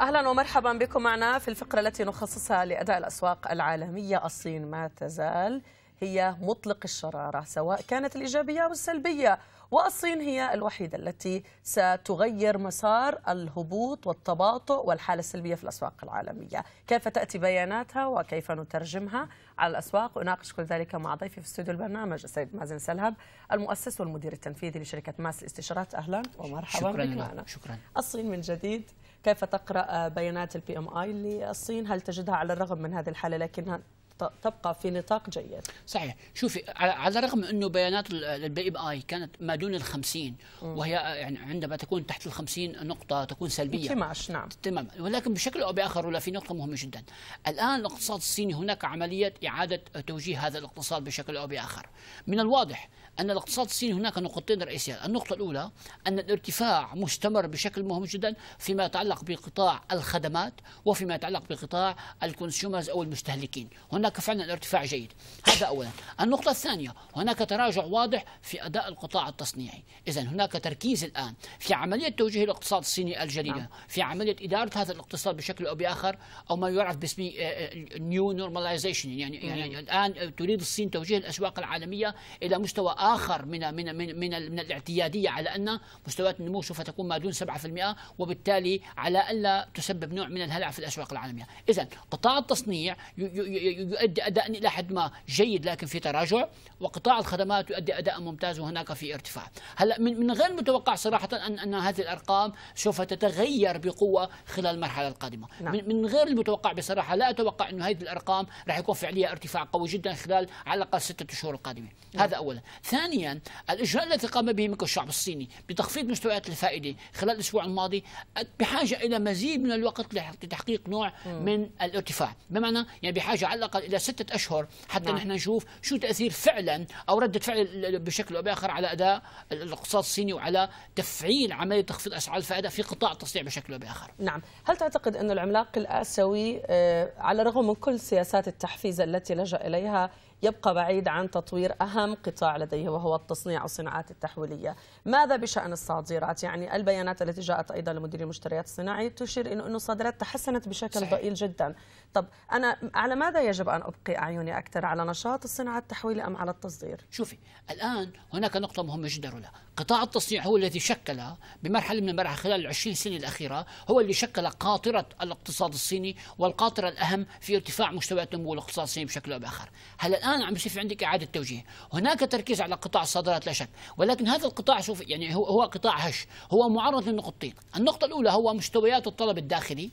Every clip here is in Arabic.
اهلا ومرحبا بكم معنا في الفقره التي نخصصها لاداء الاسواق العالميه الصين ما تزال هي مطلق الشراره سواء كانت الايجابيه او السلبيه والصين هي الوحيده التي ستغير مسار الهبوط والتباطؤ والحاله السلبيه في الاسواق العالميه، كيف تاتي بياناتها وكيف نترجمها على الاسواق؟ اناقش كل ذلك مع ضيفي في استوديو البرنامج السيد مازن سلهب المؤسس والمدير التنفيذي لشركه ماس الاستشارات اهلا ومرحبا شكرا بك معنا. شكرا الصين من جديد كيف تقرأ بيانات البي ام اي للصين هل تجدها على الرغم من هذه الحالة لكنها تبقى في نطاق جيد صحيح شوفي على الرغم انه بيانات البي ام اي كانت ما دون ال 50 وهي يعني عندما تكون تحت ال 50 نقطه تكون سلبيه انكماش نعم تمام ولكن بشكل او باخر ولا في نقطه مهمه جدا الان الاقتصاد الصيني هناك عمليه اعاده توجيه هذا الاقتصاد بشكل او باخر من الواضح ان الاقتصاد الصيني هناك نقطتين رئيسية النقطه الاولى ان الارتفاع مستمر بشكل مهم جدا فيما يتعلق بقطاع الخدمات وفيما يتعلق بقطاع الكونسيومرز او المستهلكين هناك فعلا ارتفاع جيد هذا أولا النقطة الثانية هناك تراجع واضح في أداء القطاع التصنيعي إذا هناك تركيز الآن في عملية توجيه الاقتصاد الصيني الجديدة نعم. في عملية إدارة هذا الاقتصاد بشكل أو بآخر أو ما يعرف باسم نيو آه، نورماليزيشن آه، يعني نعم. يعني الآن تريد الصين توجيه الأسواق العالمية إلى مستوى آخر من من من من, من الاعتيادية على أن مستويات النمو سوف تكون ما دون 7% وبالتالي على ألا تسبب نوع من الهلع في الأسواق العالمية إذا قطاع التصنيع يؤدي أداء إلى حد ما جيد لكن في تراجع وقطاع الخدمات يؤدي أداء ممتاز وهناك في ارتفاع هلا من من غير متوقع صراحة أن أن هذه الأرقام سوف تتغير بقوة خلال المرحلة القادمة نعم. من, غير المتوقع بصراحة لا أتوقع أنه هذه الأرقام راح يكون فعليا ارتفاع قوي جدا خلال على الأقل ستة شهور القادمة نعم. هذا أولا ثانيا الإجراء الذي قام به مكو الشعب الصيني بتخفيض مستويات الفائدة خلال الأسبوع الماضي بحاجة إلى مزيد من الوقت لتحقيق نوع من الارتفاع بمعنى يعني بحاجة على الأقل فقط الى سته اشهر حتى نعم. نحن نشوف شو تاثير فعلا او رده فعل بشكل او باخر على اداء الاقتصاد الصيني وعلى تفعيل عمليه تخفيض اسعار الفائده في قطاع التصنيع بشكل او باخر. نعم، هل تعتقد أن العملاق الاسيوي آه، على الرغم من كل سياسات التحفيز التي لجا اليها يبقى بعيد عن تطوير أهم قطاع لديه وهو التصنيع والصناعات التحويلية ماذا بشأن الصادرات يعني البيانات التي جاءت أيضا لمدير المشتريات الصناعي تشير إنه أنه الصادرات تحسنت بشكل صحيح. ضئيل جدا طب أنا على ماذا يجب أن أبقي أعيني أكثر على نشاط الصناعة التحويلية أم على التصدير شوفي الآن هناك نقطة مهمة جدا رولا قطاع التصنيع هو الذي شكل بمرحلة من المراحل خلال العشرين سنة الأخيرة هو اللي شكل قاطرة الاقتصاد الصيني والقاطرة الأهم في ارتفاع مستويات نمو الاقتصاد الصيني بشكل أو بآخر هل الآن الان عم يصير في عندك اعاده توجيه هناك تركيز على قطاع الصادرات لا شك ولكن هذا القطاع شوف يعني هو هو قطاع هش هو معرض لنقطتين، النقطه الاولى هو مستويات الطلب الداخلي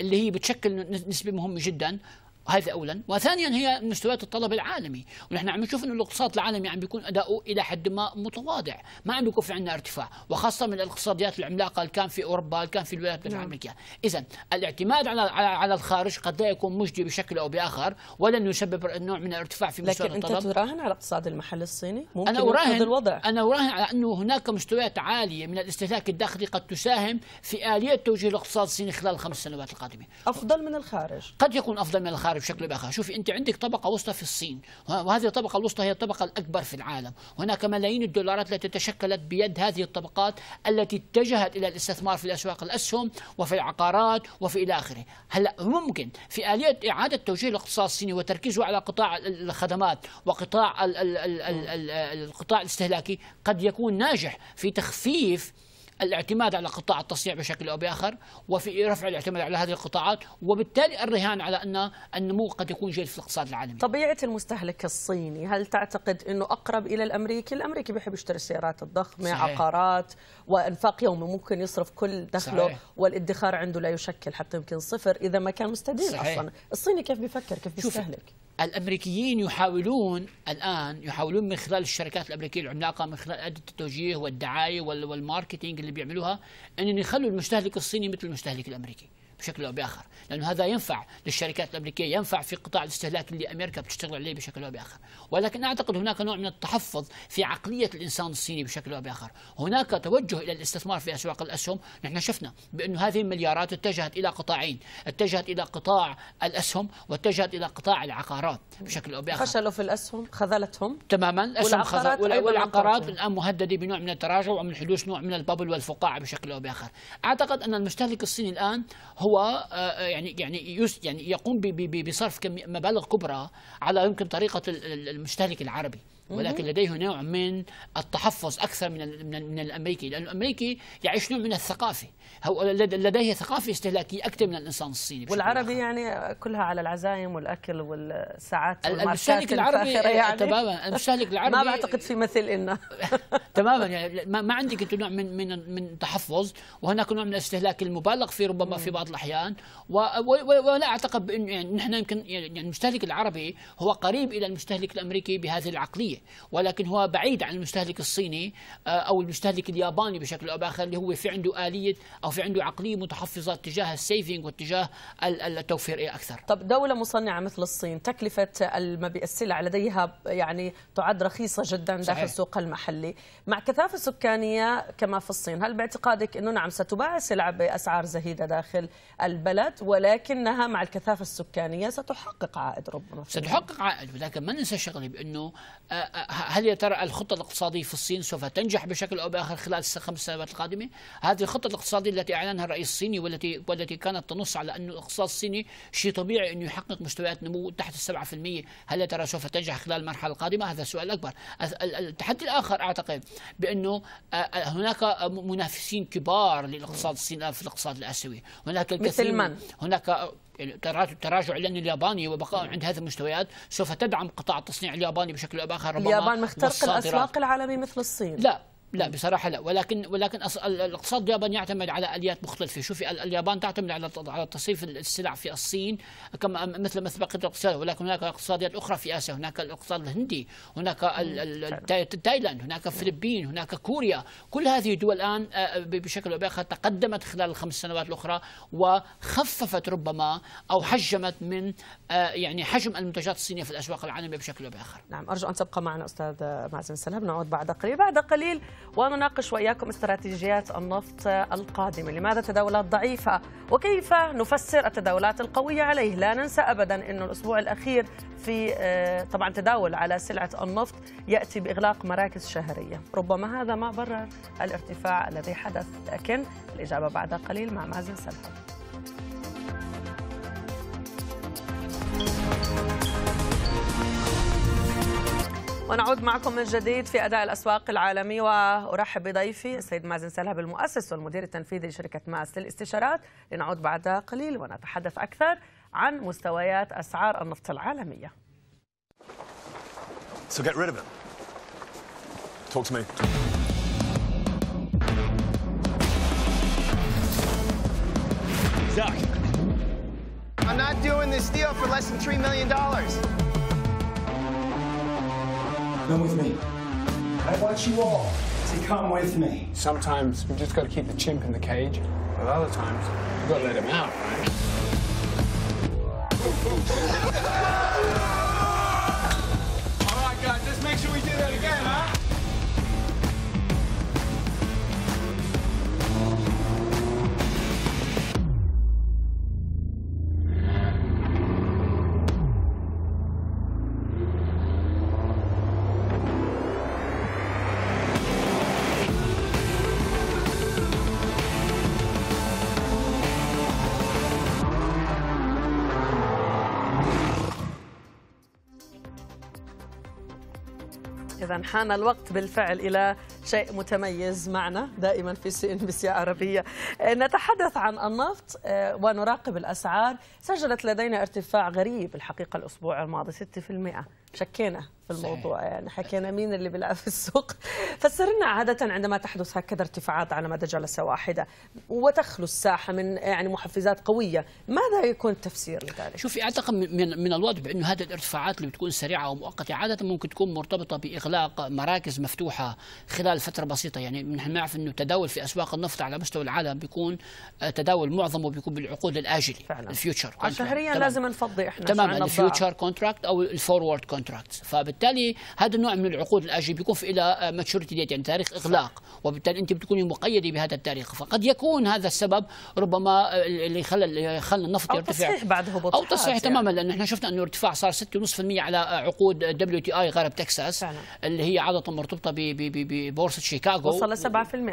اللي هي بتشكل نسبه مهمه جدا هذا اولا وثانيا هي مستويات الطلب العالمي ونحن عم نشوف انه الاقتصاد العالمي عم بيكون اداؤه الى حد ما متواضع ما عم بيكون في عندنا ارتفاع وخاصه من الاقتصاديات العملاقه اللي كان في اوروبا اللي كان في الولايات المتحده نعم. الامريكيه اذا الاعتماد على على الخارج قد لا يكون مجدي بشكل او باخر ولن يسبب نوع من الارتفاع في مستوى لكن الطلب. انت تراهن على الاقتصاد المحلي الصيني ممكن انا اراهن الوضع انا اراهن على انه هناك مستويات عاليه من الاستهلاك الداخلي قد تساهم في اليه توجيه الاقتصاد الصيني خلال الخمس سنوات القادمه افضل من الخارج قد يكون افضل من الخارج العربي بشكل باخر شوفي انت عندك طبقه وسطى في الصين وهذه الطبقه الوسطى هي الطبقه الاكبر في العالم هناك ملايين الدولارات التي تشكلت بيد هذه الطبقات التي اتجهت الى الاستثمار في الاسواق الاسهم وفي العقارات وفي الى اخره هلا ممكن في اليه اعاده توجيه الاقتصاد الصيني وتركيزه على قطاع الخدمات وقطاع الـ الـ الـ الـ القطاع الاستهلاكي قد يكون ناجح في تخفيف الاعتماد على قطاع التصنيع بشكل أو بآخر وفي رفع الاعتماد على هذه القطاعات وبالتالي الرهان على أن النمو قد يكون جيد في الاقتصاد العالمي طبيعة المستهلك الصيني هل تعتقد أنه أقرب إلى الأمريكي الأمريكي بيحب يشتري السيارات الضخمة صحيح. عقارات وإنفاق يومي ممكن يصرف كل دخله صحيح. والادخار عنده لا يشكل حتى يمكن صفر إذا ما كان مستدين صحيح. أصلا الصيني كيف بيفكر كيف بيستهلك الامريكيين يحاولون الان يحاولون من خلال الشركات الامريكيه العملاقه من خلال اداه التوجيه والدعايه والماركتينج اللي بيعملوها ان يخلوا المستهلك الصيني مثل المستهلك الامريكي. بشكل او باخر لانه هذا ينفع للشركات الامريكيه ينفع في قطاع الاستهلاك اللي امريكا بتشتغل عليه بشكل او باخر ولكن اعتقد هناك نوع من التحفظ في عقليه الانسان الصيني بشكل او باخر هناك توجه الى الاستثمار في اسواق الاسهم نحن شفنا بانه هذه المليارات اتجهت الى قطاعين اتجهت الى قطاع الاسهم واتجهت الى قطاع العقارات بشكل او باخر فشلوا في الاسهم خذلتهم تماما الاسهم والعقارات, خذ... والعقارات الان مهدده بنوع من التراجع ومن حدوث نوع من الببل والفقاعه بشكل او باخر اعتقد ان المستهلك الصيني الان هو هو آه، آه، يعني يعني يعني يقوم بصرف مبالغ كبرى على يمكن طريقه المستهلك العربي ولكن لديه نوع من التحفظ اكثر من من, من الامريكي لان الامريكي يعيش نوع من الثقافه هو لديه ثقافه استهلاكيه اكثر من الانسان الصيني والعربي آخر. يعني كلها على العزايم والاكل والساعات المستهلك العربي يعني. تماما المستهلك العربي ما بعتقد في مثل إنه تماما يعني ما عندك انت نوع من من من تحفظ وهناك نوع من الاستهلاك المبالغ فيه ربما في بعض الاحيان ولا اعتقد بانه يعني نحن يمكن يعني المستهلك العربي هو قريب الى المستهلك الامريكي بهذه العقليه الصينيه ولكن هو بعيد عن المستهلك الصيني آه، او المستهلك الياباني بشكل او باخر اللي هو في عنده اليه او في عنده عقليه متحفظه تجاه السيفنج واتجاه التوفير إيه اكثر. طب دوله مصنعه مثل الصين تكلفه المبيع السلع لديها يعني تعد رخيصه جدا صحيح. داخل السوق المحلي، مع كثافه سكانيه كما في الصين، هل باعتقادك انه نعم ستباع السلع باسعار زهيده داخل البلد ولكنها مع الكثافه السكانيه ستحقق عائد ربما ستحقق عائد ولكن ما ننسى شغله بانه آه، هل يا ترى الخطة الاقتصادية في الصين سوف تنجح بشكل أو بآخر خلال الخمس سنوات القادمة؟ هذه الخطة الاقتصادية التي أعلنها الرئيس الصيني والتي والتي كانت تنص على أن الاقتصاد الصيني شيء طبيعي أنه يحقق مستويات نمو تحت السبعة في المية هل يا ترى سوف تنجح خلال المرحلة القادمة؟ هذا السؤال الأكبر التحدي الآخر أعتقد بأنه هناك منافسين كبار للاقتصاد الصيني في الاقتصاد الآسيوي هناك الكثير مثل من؟ هناك تراجع لأن الياباني وبقائه عند هذه المستويات سوف تدعم قطاع التصنيع الياباني بشكل أو بآخر ربما اليابان مخترق الأسواق العالمي مثل الصين لا لا بصراحة لا ولكن ولكن الاقتصاد اليابان يعتمد على اليات مختلفة، شوفي اليابان تعتمد على على تصريف السلع في الصين كما مثل ما بقية الاقتصاد ولكن هناك اقتصاديات أخرى في آسيا، هناك الاقتصاد الهندي، هناك تايلاند، هناك الفلبين، هناك كوريا، كل هذه الدول الآن آه، بشكل أو بآخر تقدمت خلال الخمس سنوات الأخرى وخففت ربما أو حجمت من آه، يعني حجم المنتجات الصينية في الأسواق العالمية بشكل أو بآخر. نعم أرجو أن تبقى معنا أستاذ مازن سلام، نعود بعد قليل، بعد قليل ونناقش وإياكم استراتيجيات النفط القادمة لماذا تداولات ضعيفة وكيف نفسر التداولات القوية عليه لا ننسى أبدا أن الأسبوع الأخير في آه، طبعا تداول على سلعة النفط يأتي بإغلاق مراكز شهرية ربما هذا ما برر الارتفاع الذي حدث لكن الإجابة بعد قليل مع مازن سلام ونعود معكم من جديد في أداء الأسواق العالمي وأرحب بضيفي السيد مازن سلهب المؤسس والمدير التنفيذي لشركة ماس للاستشارات لنعود بعد قليل ونتحدث أكثر عن مستويات أسعار النفط العالمية So get rid of it. Talk to me. Zach. I'm not doing this deal for less than $3 million. Come with me. I want you all to come with me. Sometimes we just got to keep the chimp in the cage, but other times we've got to let him out, right? إذا حان الوقت بالفعل إلى شيء متميز معنا دائما في سي إن بي سي عربية آه، نتحدث عن النفط آه، ونراقب الأسعار سجلت لدينا ارتفاع غريب الحقيقة الأسبوع الماضي 6% شكينا في الموضوع صحيح. يعني حكينا مين اللي بيلعب في السوق فسرنا عادة عندما تحدث هكذا ارتفاعات على مدى جلسة واحدة وتخلو الساحة من يعني محفزات قوية ماذا يكون التفسير لذلك؟ شوفي أعتقد من, من الواضح بأنه هذه الارتفاعات اللي بتكون سريعة ومؤقتة عادة ممكن تكون مرتبطة بإغلاق مراكز مفتوحة خلال فترة بسيطة يعني نحن نعرف أنه التداول في أسواق النفط على مستوى العالم بيكون آه، تداول معظمه بيكون بالعقود الآجلة الفيوتشر آه، شهريا لازم نفضي احنا تماما الفيوتشر كونتراكت أو الفورورد كونتراكت كونتراكت فبالتالي هذا النوع من العقود الاجل بيكون في الى ماتشوريتي آه، ديت يعني تاريخ اغلاق وبالتالي انت بتكوني مقيده بهذا التاريخ فقد يكون هذا السبب ربما اللي خلى اللي خلى النفط أو يرتفع تصحيح بعد هبوط او تصحيح يعني. تماما لانه احنا شفنا انه ارتفاع صار 6.5% على عقود دبليو تي اي غرب تكساس فعلا. اللي هي عاده مرتبطه ببورصه شيكاغو وصل ل 7%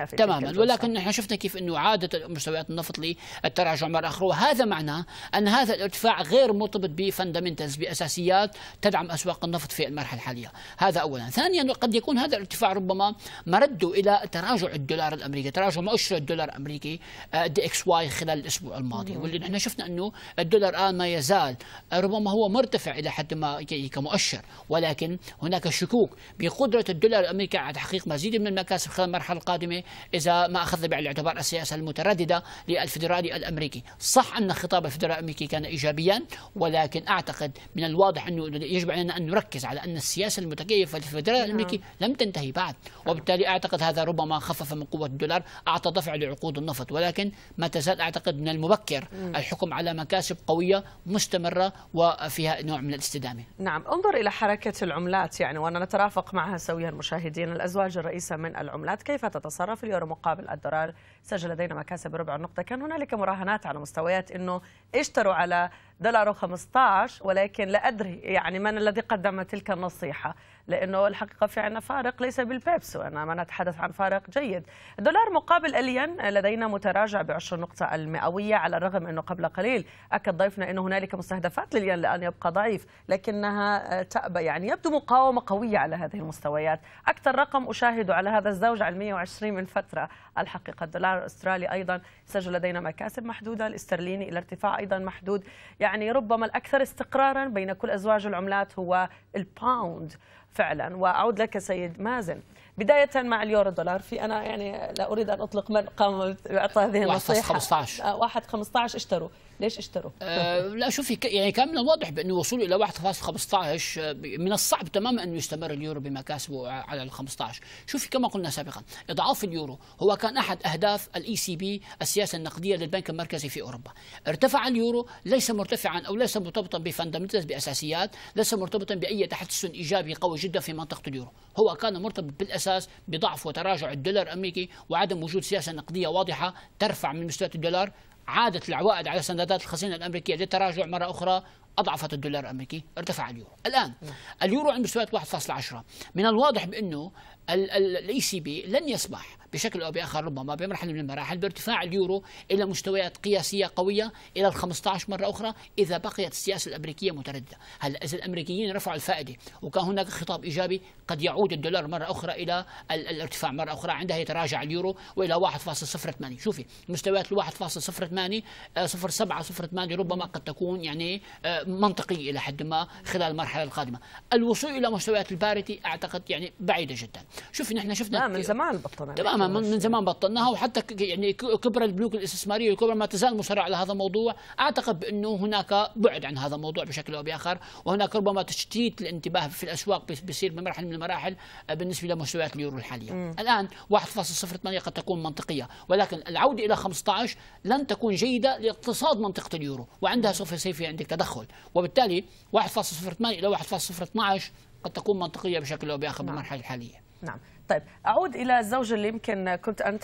في تماما ولكن احنا شفنا كيف انه عاده مستويات النفط للتراجع مره اخرى وهذا معناه ان هذا الارتفاع غير مرتبط بفندمنتالز باساسيات تدعم اسواق النفط في المرحلة الحالية هذا أولا ثانيا قد يكون هذا الارتفاع ربما مرده إلى تراجع الدولار الأمريكي تراجع مؤشر الدولار الأمريكي آه، دي اكس واي خلال الأسبوع الماضي واللي نحن شفنا أنه الدولار الآن ما يزال ربما هو مرتفع إلى حد ما كمؤشر ولكن هناك شكوك بقدرة الدولار الأمريكي على تحقيق مزيد من المكاسب خلال المرحلة القادمة إذا ما أخذ بعين الاعتبار السياسة المترددة للفدرالي الأمريكي صح أن خطاب الفدرالي الأمريكي كان إيجابيا ولكن أعتقد من الواضح أنه يجب علينا أن أن نركز على أن السياسة المتكيفة في الفدرال نعم. الأمريكي لم تنتهي بعد وبالتالي أعتقد هذا ربما خفف من قوة الدولار أعطى دفع لعقود النفط ولكن ما تزال أعتقد من المبكر الحكم على مكاسب قوية مستمرة وفيها نوع من الاستدامة نعم انظر إلى حركة العملات يعني وأنا نترافق معها سويا المشاهدين الأزواج الرئيسة من العملات كيف تتصرف اليورو مقابل الدولار سجل لدينا مكاسب ربع النقطة كان هنالك مراهنات على مستويات أنه اشتروا على دولار و15 ولكن لا أدري يعني من الذي قدم تلك النصيحة لانه الحقيقه في عندنا فارق ليس بالبيبس وانا ما نتحدث عن فارق جيد الدولار مقابل الين لدينا متراجع بعشر نقطه المئويه على الرغم انه قبل قليل اكد ضيفنا انه هنالك مستهدفات للين لان يبقى ضعيف لكنها تأبى يعني يبدو مقاومه قويه على هذه المستويات اكثر رقم اشاهده على هذا الزوج على 120 من فتره الحقيقه الدولار الاسترالي ايضا سجل لدينا مكاسب محدوده الاسترليني الى ارتفاع ايضا محدود يعني ربما الاكثر استقرارا بين كل ازواج العملات هو الباوند فعلا وأعود لك سيد مازن بدايه مع اليورو دولار في انا يعني لا اريد ان اطلق من قام باعطى هذه النصيحه 1.15 آه، واحد 15 اشتروا ليش اشتروا؟ أه لا شوفي يعني كان من الواضح بانه وصوله الى 1.15 آه، من الصعب تماما انه يستمر اليورو بمكاسبه على ال 15 شوفي كما قلنا سابقا اضعاف اليورو هو كان احد اهداف الاي سي e بي السياسه النقديه للبنك المركزي في اوروبا ارتفع اليورو ليس مرتفعا او ليس مرتبطا بفندمنتالز باساسيات ليس مرتبطا باي تحسن ايجابي قوي جدا في منطقه اليورو هو كان مرتبط بالأساسيات الأساس بضعف وتراجع الدولار الأمريكي وعدم وجود سياسة نقدية واضحة ترفع من مستويات الدولار عادت العوائد على سندات الخزينة الأمريكية للتراجع مرة أخرى اضعفت الدولار الامريكي ارتفع اليورو الان اليورو عند مستويات 1.10 من الواضح بانه الاي سي بي لن يسمح بشكل او باخر ربما بمرحله من المراحل بارتفاع اليورو الى مستويات قياسيه قويه الى ال 15 مره اخرى اذا بقيت السياسه الامريكيه متردده، هلا اذا الامريكيين رفعوا الفائده وكان هناك خطاب ايجابي قد يعود الدولار مره اخرى الى الارتفاع مره اخرى عندها يتراجع اليورو والى 1.08 شوفي مستويات ال 1.08 0.7 0.8 ربما قد تكون يعني آه، منطقية إلى حد ما خلال المرحلة القادمة الوصول إلى مستويات الباريتي أعتقد يعني بعيدة جدا شوف نحن شفنا من زمان بطلنا تماما من زمان بطلناها وحتى يعني كبرى البنوك الاستثمارية الكبرى ما تزال مصرة على هذا الموضوع أعتقد بأنه هناك بعد عن هذا الموضوع بشكل أو بآخر وهناك ربما تشتيت الانتباه في الأسواق بيصير بمرحلة من المراحل آه، بالنسبة لمستويات اليورو الحالية م. الآن 1.08 قد تكون منطقية ولكن العودة إلى 15 لن تكون جيدة لاقتصاد منطقة اليورو وعندها سوف يصير في عندك تدخل وبالتالي 1.08 إلى 1.012 قد تكون منطقية بشكل أو بآخر نعم. بالمرحلة الحالية نعم طيب أعود إلى الزوج اللي يمكن كنت أنت